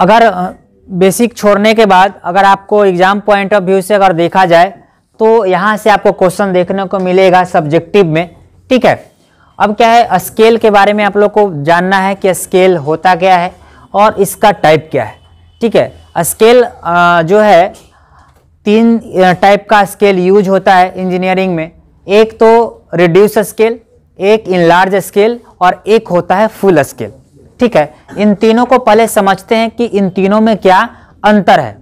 अगर बेसिक छोड़ने के बाद अगर आपको एग्ज़ाम पॉइंट ऑफ व्यू से अगर देखा जाए तो यहाँ से आपको क्वेश्चन देखने को मिलेगा सब्जेक्टिव में ठीक है अब क्या है स्केल के बारे में आप लोग को जानना है कि स्केल होता क्या है और इसका टाइप क्या है ठीक है स्केल जो है तीन टाइप का स्केल यूज होता है इंजीनियरिंग में एक तो रिड्यूस स्केल एक इन लार्ज स्केल और एक होता है फुल स्केल ठीक है इन तीनों को पहले समझते हैं कि इन तीनों में क्या अंतर है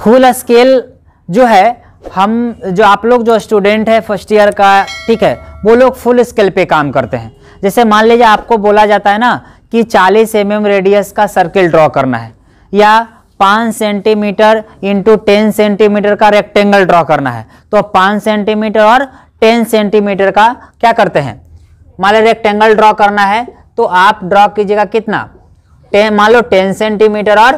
फुल स्केल जो है हम जो आप लोग जो स्टूडेंट है फर्स्ट ईयर का ठीक है वो लोग फुल स्केल पे काम करते हैं जैसे मान लीजिए आपको बोला जाता है ना कि 40 एम mm रेडियस का सर्किल ड्रॉ करना है या 5 सेंटीमीटर इंटू टेन सेंटीमीटर का रेक्टेंगल ड्रॉ करना है तो 5 सेंटीमीटर और 10 सेंटीमीटर का क्या करते हैं मान लीजिए रेक्टेंगल ड्रॉ करना है तो आप ड्रॉ कीजिएगा कितना मान लो टेन सेंटीमीटर और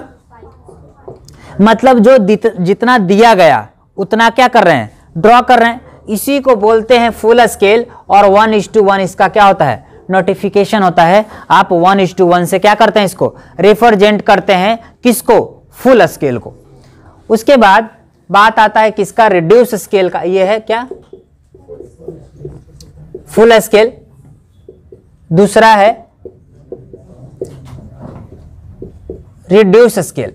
मतलब जो जितना दिया गया उतना क्या कर रहे हैं ड्रॉ कर रहे हैं इसी को बोलते हैं फुल स्केल और वन इज टू वन इसका क्या होता है नोटिफिकेशन होता है आप वन इज टू वन से क्या करते हैं इसको रेफरजेंट करते हैं किसको फुल स्केल को उसके बाद बात आता है किसका रिड्यूस स्केल का ये है क्या फुल स्केल दूसरा है रिड्यूस स्केल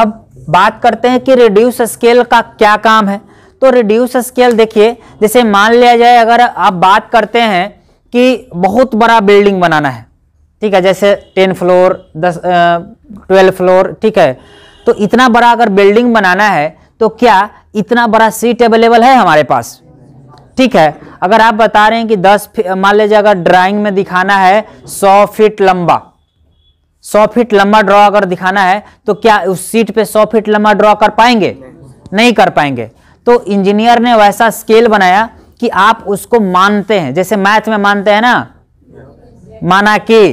अब बात करते हैं कि रिड्यूस स्केल का क्या काम है तो रिड्यूस स्केल देखिए जैसे मान लिया जाए अगर आप बात करते हैं कि बहुत बड़ा बिल्डिंग बनाना है ठीक है जैसे टेन फ्लोर दस ट्वेल्व फ्लोर ठीक है तो इतना बड़ा अगर बिल्डिंग बनाना है तो क्या इतना बड़ा सीट अवेलेबल है हमारे पास ठीक है अगर आप बता रहे हैं कि दस मान लीजिए अगर ड्राइंग में दिखाना है सौ फीट लंबा सौ फीट लंबा ड्रॉ अगर दिखाना है तो क्या उस सीट पे सौ फीट लंबा ड्रॉ कर पाएंगे नहीं।, नहीं कर पाएंगे तो इंजीनियर ने वैसा स्केल बनाया कि आप उसको मानते हैं जैसे मैथ में मानते हैं ना माना कि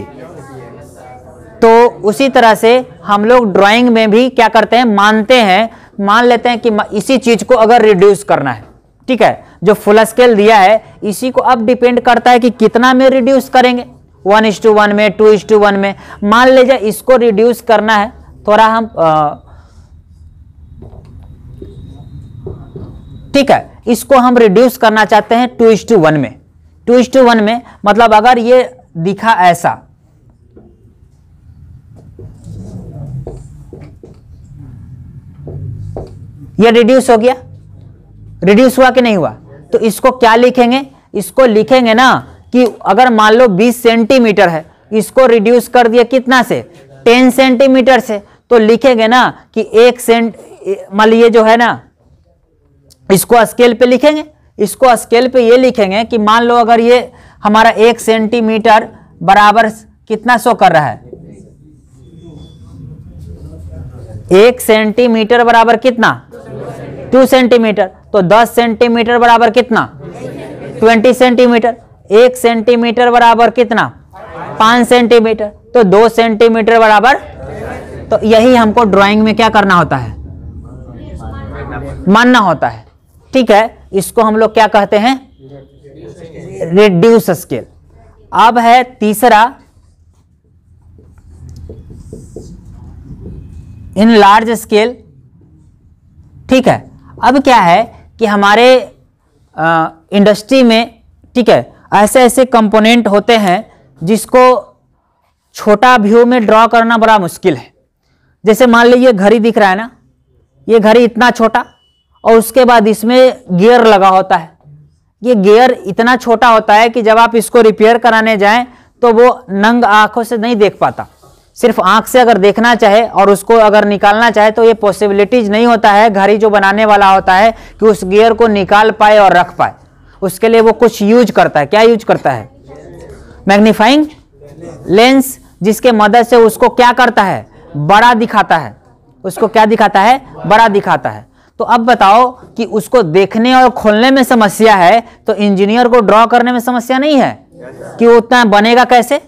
तो उसी तरह से हम लोग ड्राइंग में भी क्या करते हैं मानते हैं मान लेते हैं कि इसी चीज को अगर रिड्यूस करना है ठीक है जो फुल स्केल दिया है इसी को अब डिपेंड करता है कि कितना में रिड्यूस करेंगे वन इज टू वन में टू इज टू वन में मान लीजिए इसको रिड्यूस करना है थोड़ा हम ठीक है इसको हम रिड्यूस करना चाहते हैं टू इज टू वन में टू इज टू वन में मतलब अगर ये दिखा ऐसा ये रिड्यूस हो गया रिड्यूस हुआ कि नहीं हुआ तो इसको क्या लिखेंगे इसको लिखेंगे ना कि अगर मान लो 20 सेंटीमीटर है इसको रिड्यूस कर दिया कितना से 10 सेंटीमीटर से तो लिखेंगे ना कि एक सेंट मान लीजिए जो है ना इसको स्केल पे लिखेंगे इसको स्केल पे ये लिखेंगे कि मान लो अगर ये हमारा एक सेंटीमीटर बराबर कितना शो कर रहा है एक सेंटीमीटर बराबर कितना टू सेंटीमीटर तो दस सेंटीमीटर बराबर कितना ट्वेंटी सेंटीमीटर एक सेंटीमीटर बराबर कितना पांच सेंटीमीटर तो दो सेंटीमीटर बराबर तो यही हमको ड्राइंग में क्या करना होता है मानना होता है ठीक है इसको हम लोग क्या कहते हैं रिड्यूस स्केल अब है तीसरा इन लार्ज स्केल ठीक है अब क्या है कि हमारे इंडस्ट्री में ठीक है ऐसे ऐसे कंपोनेंट होते हैं जिसको छोटा व्यू में ड्रॉ करना बड़ा मुश्किल है जैसे मान लीजिए घड़ी दिख रहा है ना ये घड़ी इतना छोटा और उसके बाद इसमें गियर लगा होता है ये गियर इतना छोटा होता है कि जब आप इसको रिपेयर कराने जाएं तो वो नंग आंखों से नहीं देख पाता सिर्फ आंख से अगर देखना चाहे और उसको अगर निकालना चाहे तो ये पॉसिबिलिटीज नहीं होता है घड़ी जो बनाने वाला होता है कि उस गियर को निकाल पाए और रख पाए उसके लिए वो कुछ यूज करता है क्या यूज करता है मैग्नीफाइंग लेंस जिसके मदद से उसको क्या करता है बड़ा दिखाता है उसको क्या दिखाता है बड़ा दिखाता है तो अब बताओ कि उसको देखने और खोलने में समस्या है तो इंजीनियर को ड्रॉ करने में समस्या नहीं है कि वो उतना बनेगा कैसे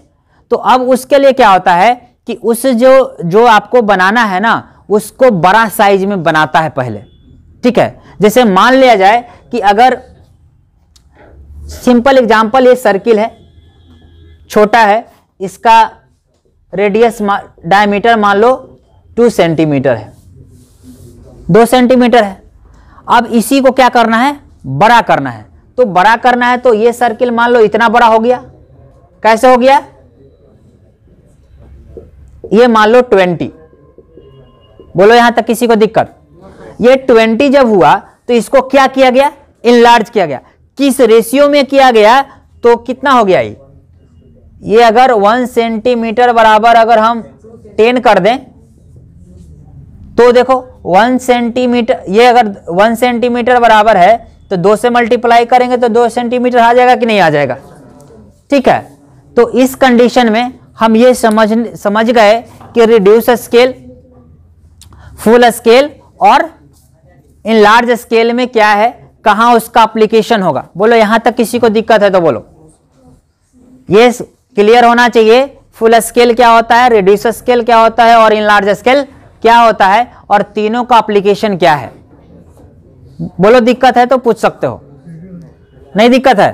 तो अब उसके लिए क्या होता है कि उस जो जो आपको बनाना है ना उसको बड़ा साइज में बनाता है पहले ठीक है जैसे मान लिया जाए कि अगर सिंपल एग्जाम्पल ये सर्किल है छोटा है इसका रेडियस डायमीटर मान लो टू सेंटीमीटर है दो सेंटीमीटर है अब इसी को क्या करना है बड़ा करना है तो बड़ा करना है तो ये सर्किल मान लो इतना बड़ा हो गया कैसे हो गया ये मान लो ट्वेंटी बोलो यहां तक किसी को दिक्कत ये ट्वेंटी जब हुआ तो इसको क्या किया गया इनलार्ज किया गया किस रेशियो में किया गया तो कितना हो गया ये ये अगर वन सेंटीमीटर बराबर अगर हम टेन कर दें तो देखो वन सेंटीमीटर ये अगर वन सेंटीमीटर बराबर है तो दो से मल्टीप्लाई करेंगे तो दो सेंटीमीटर आ जाएगा कि नहीं आ जाएगा ठीक है तो इस कंडीशन में हम ये समझ समझ गए कि रिड्यूस स्केल फुल स्केल और इन लार्ज स्केल में क्या है कहां उसका अप्लीकेशन होगा बोलो यहां तक किसी को दिक्कत है तो बोलो ये क्लियर होना चाहिए फुल स्केल क्या होता है रिड्यूस स्केल क्या होता है और इन लार्ज स्केल क्या होता है और तीनों का अप्लीकेशन क्या है बोलो दिक्कत है तो पूछ सकते हो नहीं दिक्कत है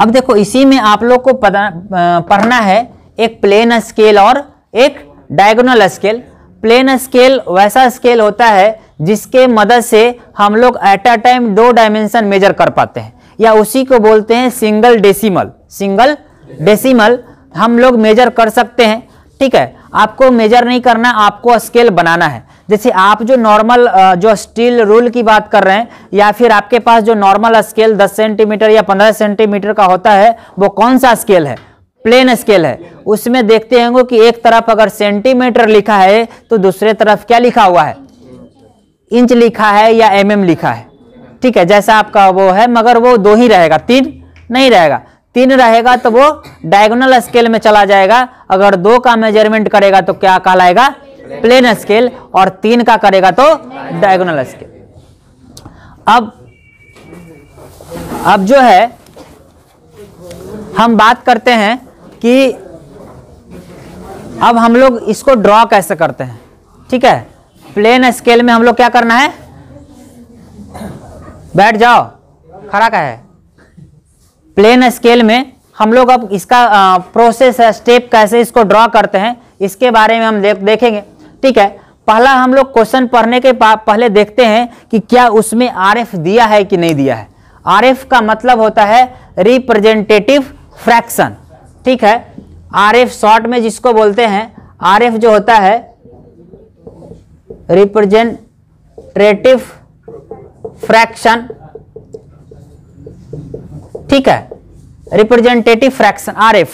अब देखो इसी में आप लोग को पढ़ना है एक प्लेन स्केल और एक डायगोनल स्केल प्लेन स्केल वैसा स्केल होता है जिसके मदद से हम लोग एट अ टाइम दो डायमेंशन मेजर कर पाते हैं या उसी को बोलते हैं सिंगल डेसिमल सिंगल डेसिमल हम लोग मेजर कर सकते हैं ठीक है आपको मेजर नहीं करना आपको स्केल बनाना है जैसे आप जो नॉर्मल जो स्टील रूल की बात कर रहे हैं या फिर आपके पास जो नॉर्मल स्केल 10 सेंटीमीटर या 15 सेंटीमीटर का होता है वो कौन सा स्केल है प्लेन स्केल है उसमें देखते होंगे कि एक तरफ अगर सेंटीमीटर लिखा है तो दूसरे तरफ क्या लिखा हुआ है इंच लिखा है या एम mm लिखा है ठीक है जैसा आपका वो है मगर वो दो ही रहेगा तीन नहीं रहेगा तीन रहेगा तो वो डायगोनल स्केल में चला जाएगा अगर दो का मेजरमेंट करेगा तो क्या कहलाएगा प्लेन स्केल और तीन का करेगा तो डायगोनल स्केल अब अब जो है हम बात करते हैं कि अब हम लोग इसको ड्रॉ कैसे करते हैं ठीक है प्लेन स्केल में हम लोग क्या करना है बैठ जाओ खड़ा का है प्लेन स्केल में हम लोग अब इसका प्रोसेस स्टेप कैसे इसको ड्रॉ करते हैं इसके बारे में हम देख देखेंगे ठीक है पहला हम लोग क्वेश्चन पढ़ने के पहले देखते हैं कि क्या उसमें आरएफ दिया है कि नहीं दिया है आरएफ का मतलब होता है रिप्रेजेंटेटिव फ्रैक्शन ठीक है आरएफ शॉर्ट में जिसको बोलते हैं आरएफ जो होता है रिप्रेजेंटेटिव फ्रैक्शन ठीक है रिप्रेजेंटेटिव फ्रैक्शन एफ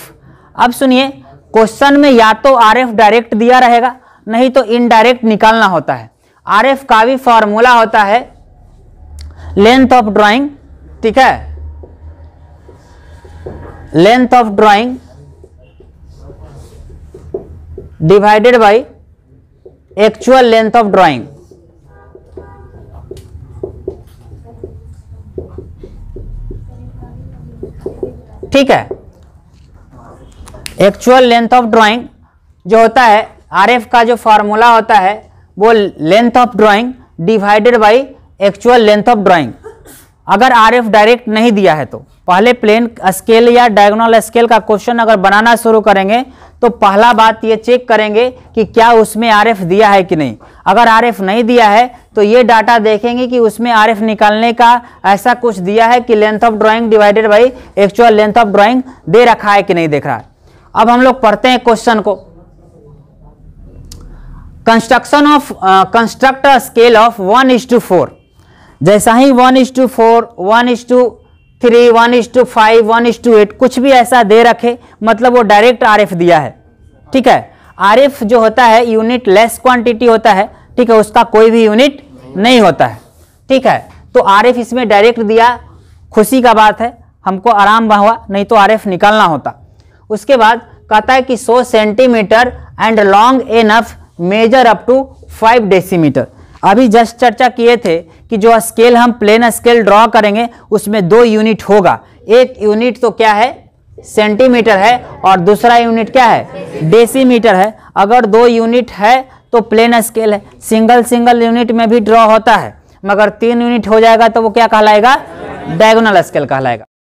अब सुनिए क्वेश्चन में या तो एफ डायरेक्ट दिया रहेगा नहीं तो इनडायरेक्ट निकालना होता है एफ का भी फॉर्मूला होता है लेंथ ऑफ ड्राइंग ठीक है length of drawing divided by actual length of drawing ठीक है एक्चुअल लेंथ ऑफ ड्राइंग जो होता है आरएफ का जो फॉर्मूला होता है वो length of drawing divided by actual length of drawing अगर आरएफ डायरेक्ट नहीं दिया है तो पहले प्लेन स्केल या डायगोनल स्केल का क्वेश्चन अगर बनाना शुरू करेंगे तो पहला बात ये चेक करेंगे कि क्या उसमें आरएफ दिया है कि नहीं अगर आरएफ नहीं दिया है तो ये डाटा देखेंगे कि उसमें एफ निकालने का ऐसा कुछ दिया है कि length of drawing divided by actual length of drawing दे रखा है कि नहीं देख रहा अब हम लोग पढ़ते हैं क्वेश्चन को construction of construct scale of one is to four जैसा ही one is to four one is to three one is to five one is to eight कुछ भी ऐसा दे रखे मतलब वो डायरेक्ट एफ दिया है ठीक है एफ जो होता है यूनिट लेस क्वांटिटी होता है ठीक है उसका कोई भी यूनिट नहीं होता है ठीक है तो आर एफ इसमें डायरेक्ट दिया खुशी का बात है हमको आराम हुआ नहीं तो आर एफ निकालना होता उसके बाद कहता है कि 100 centimetre and long enough measure up to 5 decimetre अभी जस्ट चर्चा किए थे कि जो स्केल हम प्लेन स्केल ड्रॉ करेंगे उसमें दो यूनिट होगा एक यूनिट तो क्या है सेंटीमीटर है और दूसरा यूनिट क्या है डेसीमीटर है अगर दो यूनिट है तो प्लेन स्केल है सिंगल सिंगल यूनिट में भी ड्रॉ होता है मगर तीन यूनिट हो जाएगा तो वो क्या कहलाएगा डायगोनल स्केल कहलाएगा